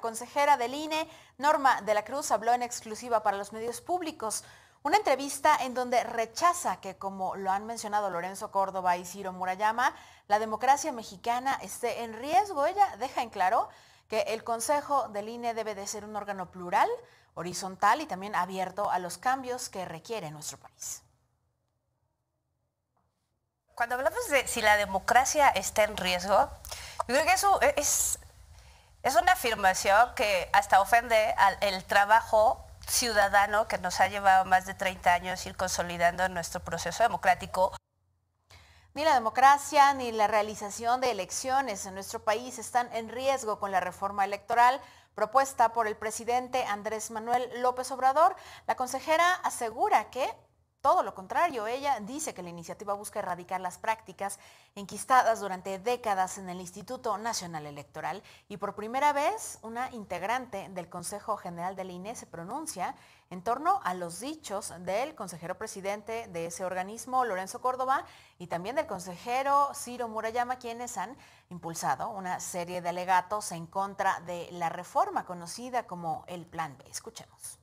consejera del INE, Norma de la Cruz, habló en exclusiva para los medios públicos. Una entrevista en donde rechaza que, como lo han mencionado Lorenzo Córdoba y Ciro Murayama, la democracia mexicana esté en riesgo. Ella deja en claro que el Consejo del INE debe de ser un órgano plural, horizontal y también abierto a los cambios que requiere nuestro país. Cuando hablamos de si la democracia está en riesgo, yo creo que eso es es una afirmación que hasta ofende al el trabajo ciudadano que nos ha llevado más de 30 años ir consolidando nuestro proceso democrático. Ni la democracia ni la realización de elecciones en nuestro país están en riesgo con la reforma electoral propuesta por el presidente Andrés Manuel López Obrador. La consejera asegura que todo lo contrario, ella dice que la iniciativa busca erradicar las prácticas enquistadas durante décadas en el Instituto Nacional Electoral y por primera vez una integrante del Consejo General del INE se pronuncia en torno a los dichos del consejero presidente de ese organismo, Lorenzo Córdoba, y también del consejero Ciro Murayama, quienes han impulsado una serie de alegatos en contra de la reforma conocida como el Plan B. Escuchemos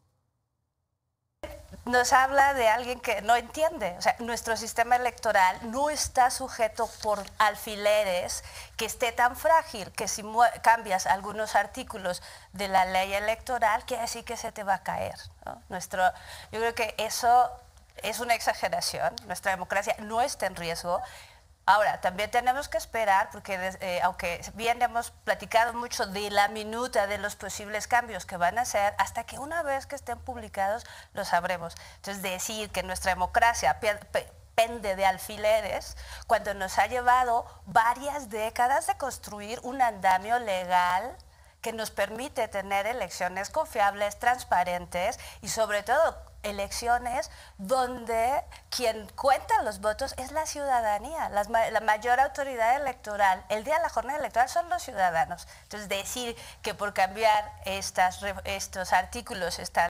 nos habla de alguien que no entiende. O sea, nuestro sistema electoral no está sujeto por alfileres que esté tan frágil que si cambias algunos artículos de la ley electoral, quiere decir que se te va a caer. Nuestro, yo creo que eso es una exageración. Nuestra democracia no está en riesgo Ahora, también tenemos que esperar, porque eh, aunque bien hemos platicado mucho de la minuta de los posibles cambios que van a hacer, hasta que una vez que estén publicados lo sabremos. Entonces, decir que nuestra democracia pende de alfileres, cuando nos ha llevado varias décadas de construir un andamio legal que nos permite tener elecciones confiables, transparentes y sobre todo elecciones donde quien cuenta los votos es la ciudadanía. la mayor autoridad electoral, el día de la jornada electoral son los ciudadanos. Entonces decir que por cambiar estos artículos están...